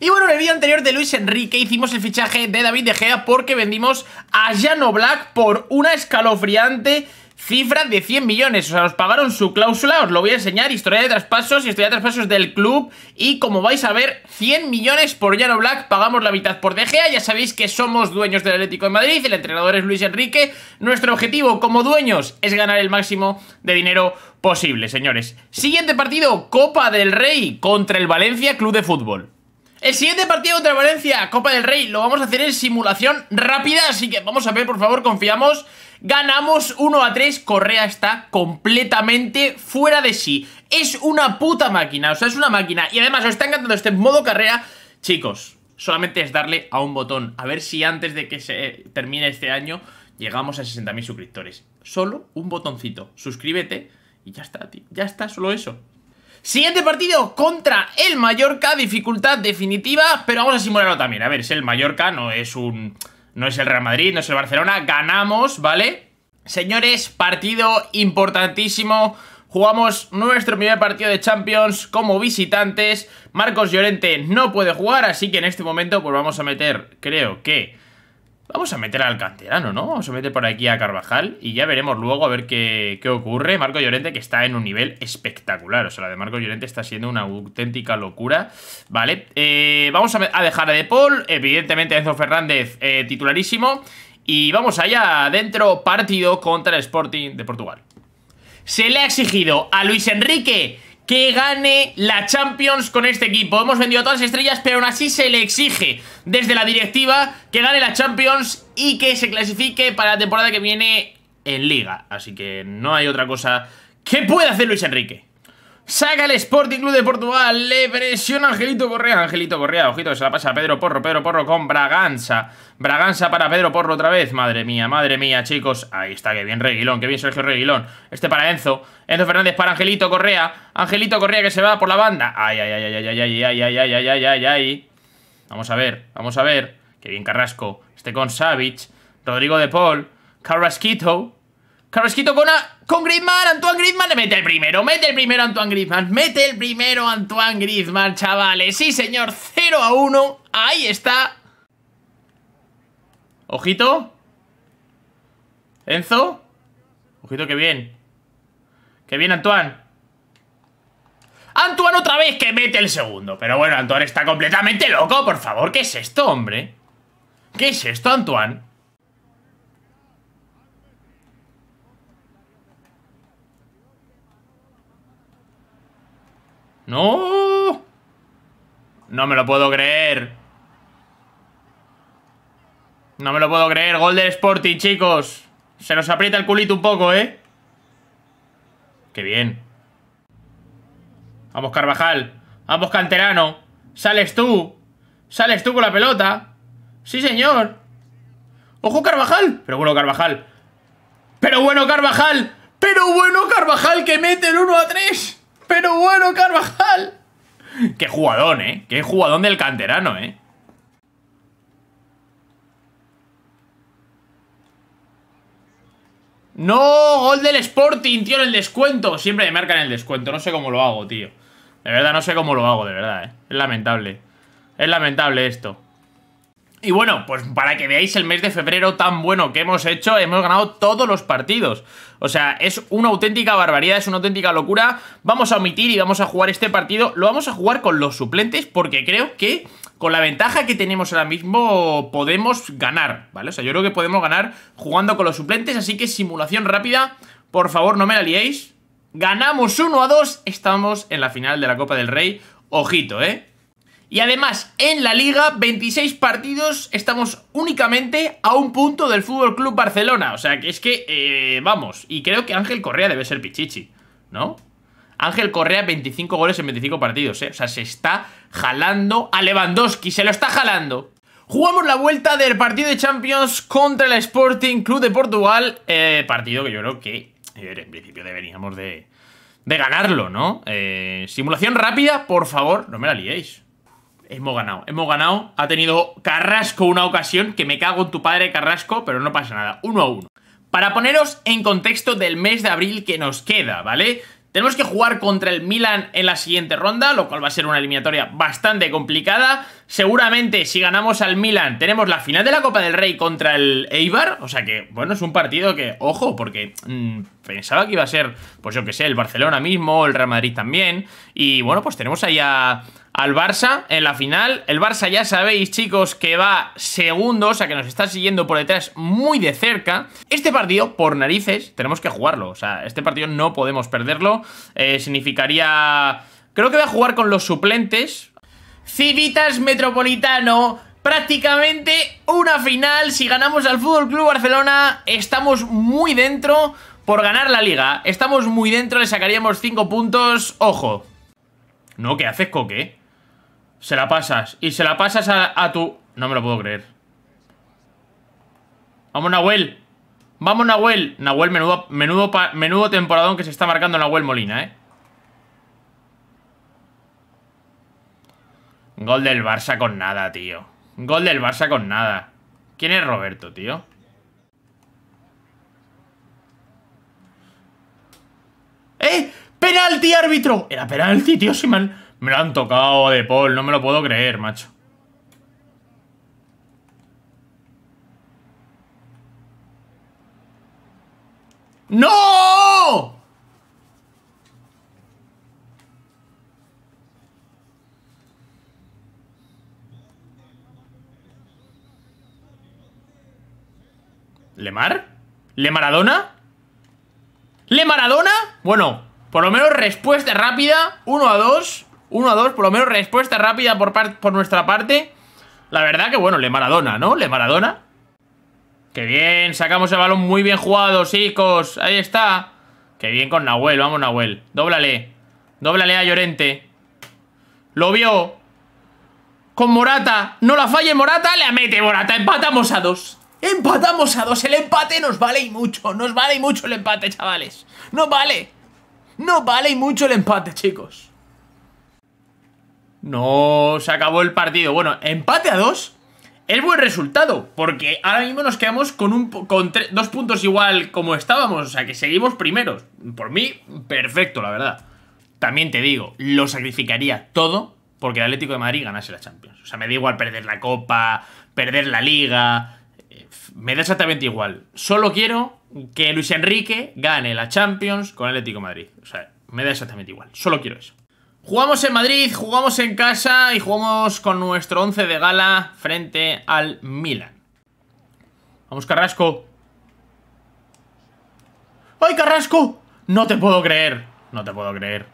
Y bueno, en el vídeo anterior de Luis Enrique hicimos el fichaje de David De Gea porque vendimos a Jano Black por una escalofriante cifra de 100 millones, o sea, nos pagaron su cláusula, os lo voy a enseñar, historia de traspasos, y historia de traspasos del club y como vais a ver, 100 millones por Llano Black, pagamos la mitad por De Gea, ya sabéis que somos dueños del Atlético de Madrid, el entrenador es Luis Enrique, nuestro objetivo como dueños es ganar el máximo de dinero posible, señores. Siguiente partido, Copa del Rey contra el Valencia Club de Fútbol. El siguiente partido contra Valencia, Copa del Rey, lo vamos a hacer en simulación rápida, así que vamos a ver, por favor, confiamos. Ganamos 1 a 3, Correa está completamente fuera de sí. Es una puta máquina, o sea, es una máquina. Y además, os está encantando este modo carrera. Chicos, solamente es darle a un botón, a ver si antes de que se termine este año llegamos a 60.000 suscriptores. Solo un botoncito, suscríbete y ya está, tío. Ya está, solo eso. Siguiente partido contra el Mallorca, dificultad definitiva, pero vamos a simularlo también. A ver, es el Mallorca, no es un... No es el Real Madrid, no es el Barcelona, ganamos, ¿vale? Señores, partido importantísimo. Jugamos nuestro primer partido de Champions como visitantes. Marcos Llorente no puede jugar, así que en este momento pues vamos a meter, creo que Vamos a meter al canterano, ¿no? Vamos a meter por aquí a Carvajal y ya veremos luego a ver qué, qué ocurre. Marco Llorente que está en un nivel espectacular. O sea, la de Marco Llorente está siendo una auténtica locura. Vale, eh, vamos a, dejar a De Paul. Evidentemente Enzo Fernández eh, titularísimo. Y vamos allá adentro, partido contra el Sporting de Portugal. Se le ha exigido a Luis Enrique que gane la Champions con este equipo. Hemos vendido todas las estrellas, pero aún así se le exige desde la directiva que gane la Champions y que se clasifique para la temporada que viene en Liga. Así que no hay otra cosa que pueda hacer Luis Enrique. Saca el Sporting Club de Portugal, le presiona Angelito Correa, Angelito Correa, ojito, se la pasa a Pedro Porro, Pedro Porro con Braganza, Braganza para Pedro Porro otra vez, madre mía, madre mía, chicos, ahí está, que bien Reguilón, que bien Sergio Reguilón, este para Enzo, Enzo Fernández para Angelito Correa, Angelito Correa que se va por la banda, ay, ay, ay, ay, ay, ay, ay, ay, ay, ay, ay, ay, ay, vamos a ver, vamos a ver, que bien Carrasco, este con Savic, Rodrigo de Paul, Carrasquito, Carrasquito con... A con Griezmann, Antoine Griezmann, mete el primero, mete el primero Antoine Griezmann, mete el primero Antoine Griezmann, chavales, sí señor, 0 a 1, ahí está. Ojito. Enzo. Ojito qué bien. Qué bien Antoine. Antoine otra vez que mete el segundo. Pero bueno, Antoine está completamente loco, por favor, ¿qué es esto, hombre? ¿Qué es esto, Antoine? ¡No! No me lo puedo creer. No me lo puedo creer. Gol del Sporting, chicos. Se nos aprieta el culito un poco, ¿eh? ¡Qué bien! Vamos, Carvajal. Vamos, Canterano. Sales tú. Sales tú con la pelota. Sí, señor. ¡Ojo, Carvajal! Pero bueno, Carvajal. ¡Pero bueno, Carvajal! ¡Pero bueno, Carvajal, que mete el 1 a 3! Pero bueno, Carvajal. Qué jugadón, ¿eh? Qué jugadón del canterano, ¿eh? ¡No! ¡Gol del Sporting, tío! En el descuento. Siempre me marcan el descuento. No sé cómo lo hago, tío. De verdad, no sé cómo lo hago, de verdad, ¿eh? Es lamentable. Es lamentable esto. Y bueno, pues para que veáis el mes de febrero tan bueno que hemos hecho, hemos ganado todos los partidos. O sea, es una auténtica barbaridad, es una auténtica locura. Vamos a omitir y vamos a jugar este partido. Lo vamos a jugar con los suplentes porque creo que con la ventaja que tenemos ahora mismo podemos ganar, ¿vale? O sea, yo creo que podemos ganar jugando con los suplentes, así que simulación rápida. Por favor, no me la liéis. Ganamos 1 a 2, estamos en la final de la Copa del Rey. Ojito, ¿eh? Y además, en la Liga, 26 partidos, estamos únicamente a un punto del FC Barcelona. O sea, que es que, eh, vamos, y creo que Ángel Correa debe ser Pichichi, ¿no? Ángel Correa, 25 goles en 25 partidos, ¿eh? O sea, se está jalando a Lewandowski, se lo está jalando. Jugamos la vuelta del partido de Champions contra el Sporting Club de Portugal. Eh, partido que yo creo que, eh, en principio, deberíamos de, ganarlo, ¿no? simulación rápida, por favor, no me la liéis. Hemos ganado, hemos ganado. Ha tenido Carrasco una ocasión, que me cago en tu padre Carrasco, pero no pasa nada, uno a uno. Para poneros en contexto del mes de abril que nos queda, ¿vale? Tenemos que jugar contra el Milan en la siguiente ronda, lo cual va a ser una eliminatoria bastante complicada. Seguramente si ganamos al Milan tenemos la final de la Copa del Rey contra el Eibar. O sea que, bueno, es un partido que, ojo, porque mm, pensaba que iba a ser, pues yo que sé, el Barcelona mismo, el Real Madrid también. Y bueno, pues tenemos ahí al Barça en la final. El Barça ya sabéis, chicos, que va segundo, o sea que nos está siguiendo por detrás muy de cerca. Este partido, por narices, tenemos que jugarlo. O sea, este partido no podemos perderlo. Eh, significaría... Creo que va a jugar con los suplentes, Civitas Metropolitano. Prácticamente una final. Si ganamos al Fútbol Club Barcelona, estamos muy dentro por ganar la liga. Estamos muy dentro, le sacaríamos 5 puntos. Ojo. No, ¿qué haces, Coque? Se la pasas. Y se la pasas a, tu... No me lo puedo creer. Vamos, Nahuel. Vamos, Nahuel. Nahuel, menudo, menudo, menudo temporadón que se está marcando Nahuel Molina, ¿eh? Gol del Barça con nada, tío. Gol del Barça con nada. ¿Quién es Roberto, tío? ¡Eh! ¡Penalti, árbitro! Era penalti, tío, si me, me lo han tocado de Paul. No me lo puedo creer, macho. ¡No! ¿Lemar? ¿Le Maradona? ¿Le Maradona? Bueno, por lo menos respuesta rápida 1 a 2 1 a 2, por lo menos respuesta rápida por, por nuestra parte La verdad que bueno, le Maradona, ¿no? Le Maradona Qué bien, sacamos el balón muy bien jugado, chicos Ahí está Qué bien con Nahuel, vamos Nahuel Dóblale, dóblale a Llorente Lo vio Con Morata, no la falle Morata, le mete Morata Empatamos a dos Empatamos a dos, el empate nos vale y mucho Nos vale y mucho el empate, chavales No vale No vale y mucho el empate, chicos No, se acabó el partido Bueno, empate a dos es buen resultado, porque ahora mismo nos quedamos con, un, dos puntos igual como estábamos, o sea que seguimos primeros. Por mí, perfecto, la verdad. También te digo, lo sacrificaría todo porque el Atlético de Madrid ganase la Champions. O sea, me da igual perder la Copa, perder la Liga, me da exactamente igual. Solo quiero que Luis Enrique gane la Champions con el Atlético Madrid. O sea, me da exactamente igual. Solo quiero eso. Jugamos en Madrid, jugamos en casa y jugamos con nuestro 11 de gala frente al Milan. Vamos, Carrasco. ¡Ay, Carrasco! No te puedo creer. No te puedo creer.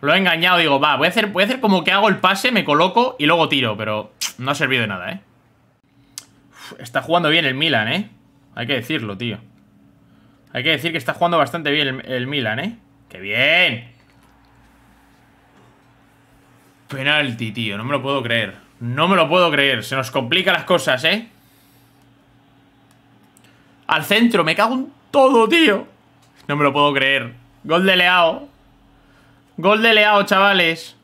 Lo he engañado, digo, va, a hacer, voy a hacer como que hago el pase, me coloco y luego tiro, pero no ha servido de nada, ¿eh? está jugando bien el Milan, ¿eh? Hay que decirlo, tío. Hay que decir que está jugando bastante bien el, Milan, ¿eh? ¡Qué bien! Penalti, tío. No me lo puedo creer. No me lo puedo creer. Se nos complican las cosas, ¿eh? Al centro. Me cago en todo, tío. No me lo puedo creer. Gol de Leao. Gol de Leao, chavales.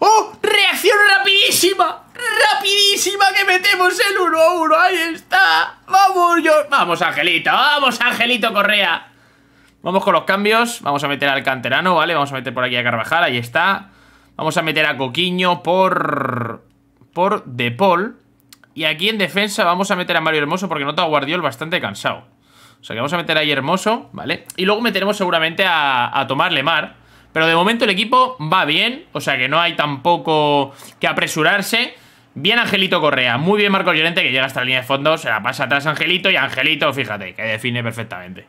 ¡Oh! rapidísima Rapidísima que metemos el 1 a 1 Ahí está Vamos yo Vamos Angelito Vamos Angelito Correa Vamos con los cambios Vamos a meter al canterano Vale Vamos a meter por aquí a Carvajal Ahí está Vamos a meter a Coquiño por... Por De Paul Y aquí en defensa vamos a meter a Mario Hermoso Porque nota a Guardiol bastante cansado O sea que vamos a meter ahí Hermoso Vale Y luego meteremos seguramente a, tomarle mar. Pero de momento el equipo va bien, o sea que no hay tampoco que apresurarse. Bien Angelito Correa, muy bien Marco Llorente que llega hasta la línea de fondo, se la pasa atrás Angelito y Angelito, fíjate, que define perfectamente.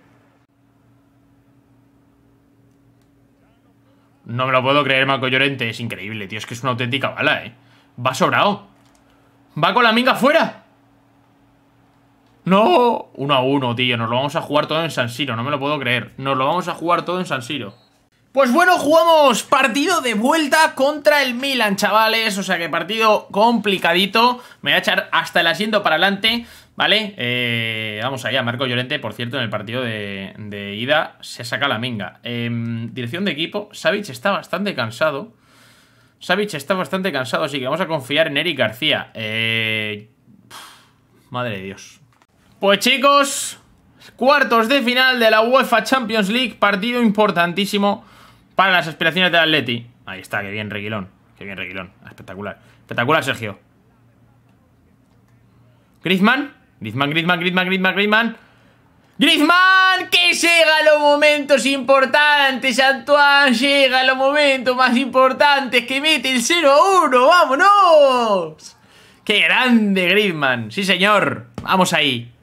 No me lo puedo creer, Marco Llorente, es increíble, tío, es que es una auténtica bala, eh. Va sobrado. Va con la minga fuera. No, uno a uno, tío, nos lo vamos a jugar todo en San Siro, no me lo puedo creer. Nos lo vamos a jugar todo en San Siro. Pues bueno, jugamos partido de vuelta contra el Milan, chavales. O sea que partido complicadito. Me voy a echar hasta el asiento para adelante. ¿Vale? Eh, vamos allá, Marco Llorente, por cierto, en el partido de, ida se saca la minga. Em, dirección de equipo, Savic está bastante cansado. Savic está bastante cansado, así que vamos a confiar en Eric García. Eh, madre de Dios. Pues chicos, cuartos de final de la UEFA Champions League, partido importantísimo para las aspiraciones del Atleti. Ahí está, qué bien Reguilón. Qué bien Reguilón. Espectacular. Espectacular, Sergio. Griezmann. Griezmann, Griezmann, Griezmann, Griezmann, Griezmann. que llega a los momentos importantes, Antoine, llega a los momentos más importantes, que mete el 0-1, vámonos. Qué grande Griezmann, sí señor, vamos ahí.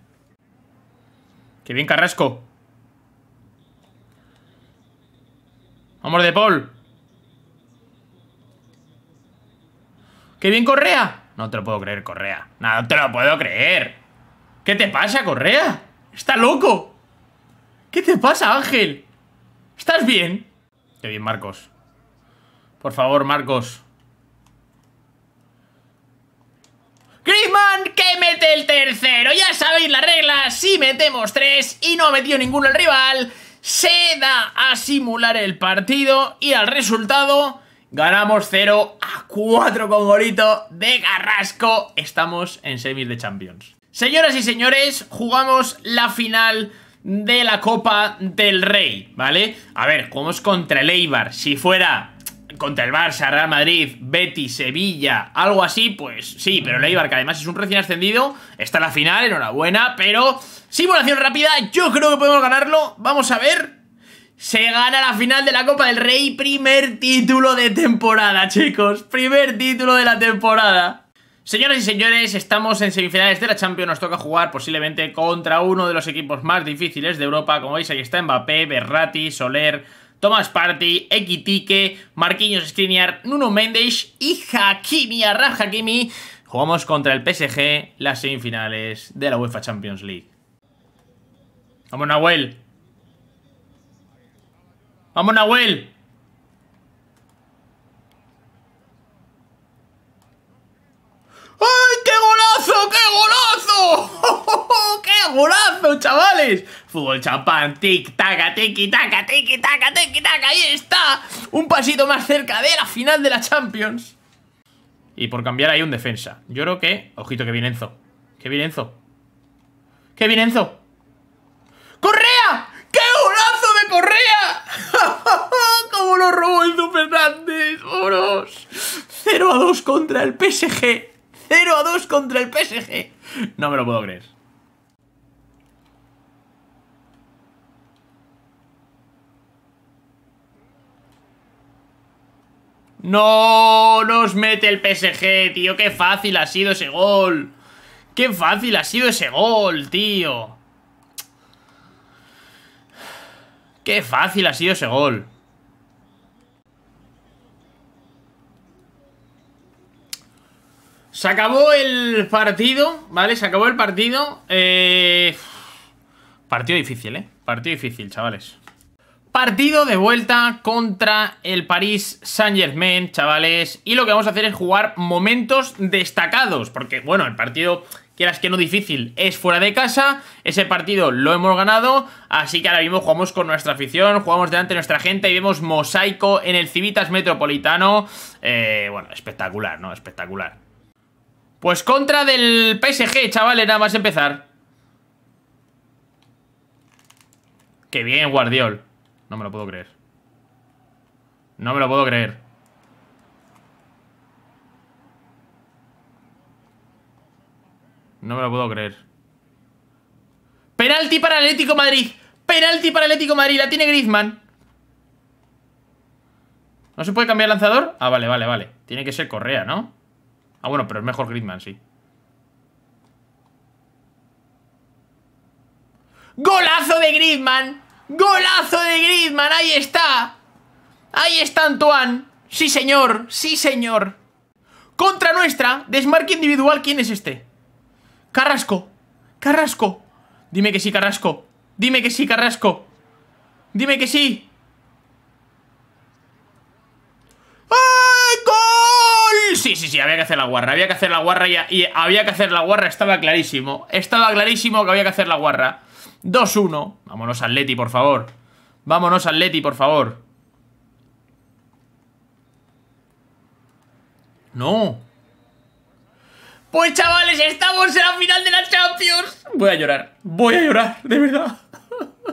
Qué bien Carrasco, Vamos de Paul. ¡Qué bien Correa! No te lo puedo creer, Correa. No, te lo puedo creer. ¿Qué te pasa, Correa? ¡Está loco! ¿Qué te pasa, Ángel? ¿Estás bien? Qué bien, Marcos. Por favor, Marcos. Griezmann que mete el tercero. Ya sabéis la regla Si metemos tres y no ha metido ninguno el rival, se da a simular el partido y al resultado ganamos 0 a 4 con golito de Carrasco. Estamos en semis de Champions. Señoras y señores, jugamos la final de la Copa del Rey, ¿vale? A ver, jugamos contra Leibar. Si fuera contra el Barça, Real Madrid, Betis, Sevilla, algo así, pues sí, pero el Eibar, que además es un recién ascendido, está en la final, enhorabuena, pero simulación rápida, yo creo que podemos ganarlo, vamos a ver. Se gana la final de la Copa del Rey, primer título de temporada, chicos, primer título de la temporada. Señoras y señores, estamos en semifinales de la Champions, nos toca jugar posiblemente contra uno de los equipos más difíciles de Europa, como veis ahí está Mbappé, Berratti, Soler, Tomás Partey, Equitique, Marquinhos Skriniar, Nuno Mendes y Hakimi, Arra Hakimi. Jugamos contra el PSG las semifinales de la UEFA Champions League. ¡Vamos, Nahuel! ¡Vamos, Nahuel! ¡Ay, qué golazo! ¡Qué golazo! ¡Qué golazo! chavales. Fútbol champán, tic, taca, tiki, taca, tiki, taca, tiki, taca. Ahí está. Un pasito más cerca de la final de la Champions. Y por cambiar hay un defensa. Yo creo que... Ojito, que viene Enzo. Que viene Enzo. Que viene Enzo. ¡Correa! ¡Qué golazo de Correa! Como lo robó el Fernández! ¡Oros! 0 a 2 contra el PSG. 0 a 2 contra el PSG. No me lo puedo creer. ¡No! ¡Nos mete el PSG, tío! ¡Qué fácil ha sido ese gol! ¡Qué fácil ha sido ese gol, tío! ¡Qué fácil ha sido ese gol! Se acabó el partido, ¿vale? Se acabó el partido. Eh, partido difícil, ¿eh? Partido difícil, chavales. Partido de vuelta contra el Paris Saint-Germain, chavales. Y lo que vamos a hacer es jugar momentos destacados. Porque, bueno, el partido, quieras que no difícil, es fuera de casa. Ese partido lo hemos ganado. Así que ahora mismo jugamos con nuestra afición, jugamos delante de nuestra gente y vemos mosaico en el Civitas Metropolitano. Eh, bueno, espectacular, ¿no? Espectacular. Pues contra del PSG, chavales, nada más empezar. Qué bien, Guardiol. No me lo puedo creer. No me lo puedo creer. No me lo puedo creer. Penalti para Atlético Madrid. Penalti para Atlético Madrid. La tiene Griezmann. ¿No se puede cambiar lanzador? Ah, vale, vale, vale. Tiene que ser Correa, ¿no? Ah, bueno, pero es mejor Griezmann, sí. ¡Golazo de Griezmann! ¡Golazo de Griezmann! ¡Ahí está! ¡Ahí está Antoine! ¡Sí, señor! ¡Sí, señor! Contra nuestra, desmarque individual, ¿quién es este? Carrasco Carrasco Dime que sí, Carrasco Dime que sí, Carrasco Dime que sí ¡Ay, gol! Sí, sí, sí, había que hacer la guarra Había que hacer la guarra y, y había que hacer la guarra Estaba clarísimo Estaba clarísimo que había que hacer la guarra 2-1. Vámonos al Leti, por favor. Vámonos al Leti, por favor. No. Pues chavales, estamos en la final de la Champions. Voy a llorar. Voy a llorar, de verdad.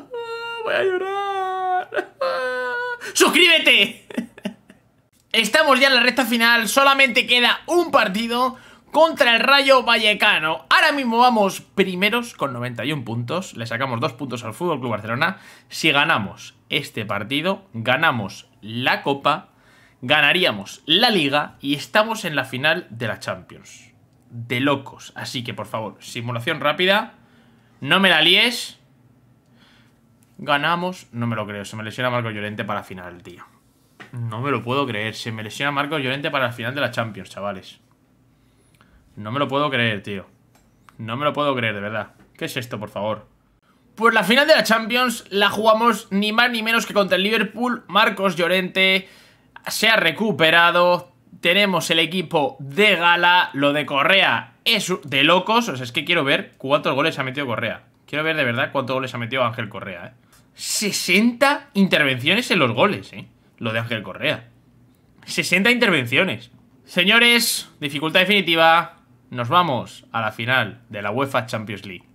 Voy a llorar. ¡Suscríbete! Estamos ya en la recta final, solamente queda un partido contra el Rayo Vallecano. Ahora mismo vamos primeros con 91 puntos. Le sacamos dos puntos al Fútbol Club Barcelona. Si ganamos este partido, ganamos la Copa, ganaríamos la Liga y estamos en la final de la Champions. De locos. Así que, por favor, simulación rápida. No me la líes. Ganamos. No me lo creo. Se me lesiona Marco Llorente para final, tío. No me lo puedo creer. Se me lesiona Marco Llorente para la final de la Champions, chavales. No me lo puedo creer, tío. No me lo puedo creer, de verdad. ¿Qué es esto, por favor? Pues la final de la Champions la jugamos ni más ni menos que contra el Liverpool. Marcos Llorente se ha recuperado. Tenemos el equipo de gala. Lo de Correa es de locos. O sea, es que quiero ver cuántos goles ha metido Correa. Quiero ver de verdad cuántos goles ha metido Ángel Correa, ¿eh? 60 intervenciones en los goles, ¿eh? Lo de Ángel Correa. 60 intervenciones. Señores, dificultad definitiva nos vamos a la final de la UEFA Champions League.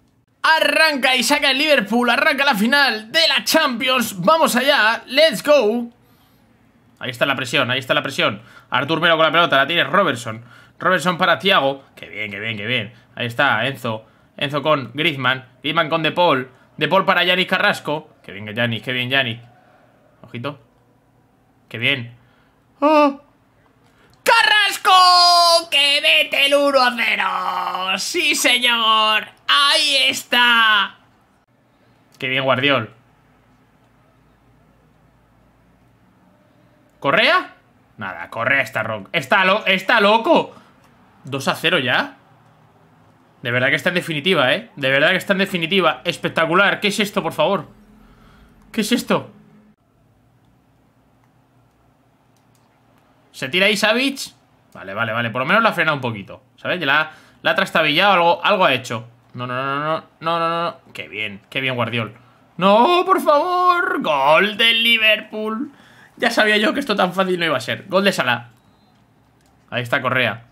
Arranca y saca el Liverpool, arranca la final de la Champions. Vamos allá, let's go. Ahí está la presión, ahí está la presión. Artur Melo con la pelota, la tiene Robertson. Robertson para Thiago. Qué bien, qué bien, qué bien. Ahí está Enzo. Enzo con Griezmann. Griezmann con De Paul. De Paul para Yannis Carrasco. Qué bien, Yanis, qué bien, Yannis! Ojito. Qué bien. ¡Oh! que mete el 1-0. Sí, señor. Ahí está. Qué bien, Guardiol. ¿Correa? Nada, Correa está rock. Está, lo está loco. 2 a 0 ya. De verdad que está en definitiva, ¿eh? De verdad que está en definitiva. Espectacular. ¿Qué es esto, por favor? ¿Qué es esto? Se tira Savage? Vale, vale, vale. Por lo menos la ha frenado un poquito. ¿Sabes? Ya la, la ha trastabillado, algo, algo ha hecho. No, no, no, no, no, no, no, Qué bien, qué bien, Guardiol. No, por favor. Gol del Liverpool. Ya sabía yo que esto tan fácil no iba a ser. Gol de Salah. Ahí está Correa.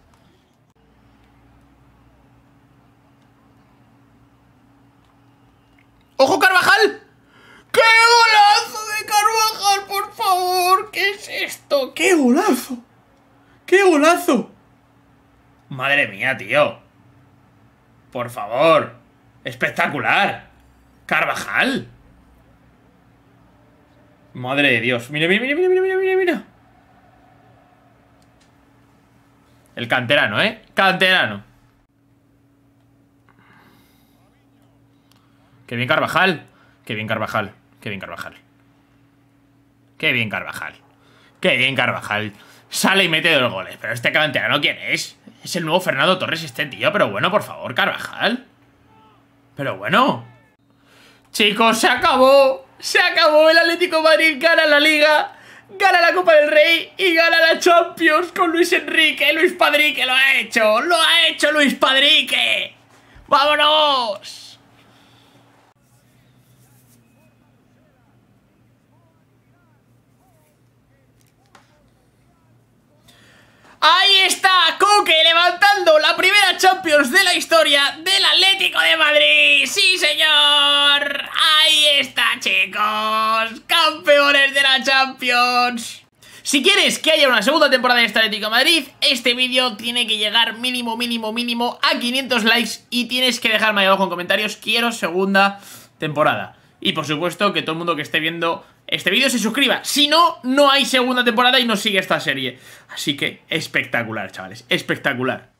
mía, tío. Por favor. Espectacular. Carvajal. Madre de Dios. Mira, mira, mira, mira, mira, mira, mira. El canterano, ¿eh? Canterano. Qué bien Carvajal. Qué bien Carvajal. Qué bien Carvajal. Qué bien Carvajal. Qué bien Carvajal. Sale y mete dos goles. Pero este canterano, ¿quién es? Es el nuevo Fernando Torres este tío, pero bueno, por favor, Carvajal. Pero bueno. Chicos, se acabó. Se acabó. El Atlético Madrid gana la Liga, gana la Copa del Rey y gana la Champions con Luis Enrique. Luis Padrique lo ha hecho. Lo ha hecho Luis Padrique. ¡Vámonos! Champions de la historia del Atlético de Madrid. ¡Sí, señor! Ahí está, chicos. Campeones de la Champions. Si quieres que haya una segunda temporada de este Atlético de Madrid, este vídeo tiene que llegar mínimo, mínimo, mínimo a 500 likes y tienes que dejarme ahí abajo en comentarios, quiero segunda temporada. Y por supuesto que todo el mundo que esté viendo este vídeo se suscriba. Si no, no hay segunda temporada y no sigue esta serie. Así que espectacular, chavales, espectacular.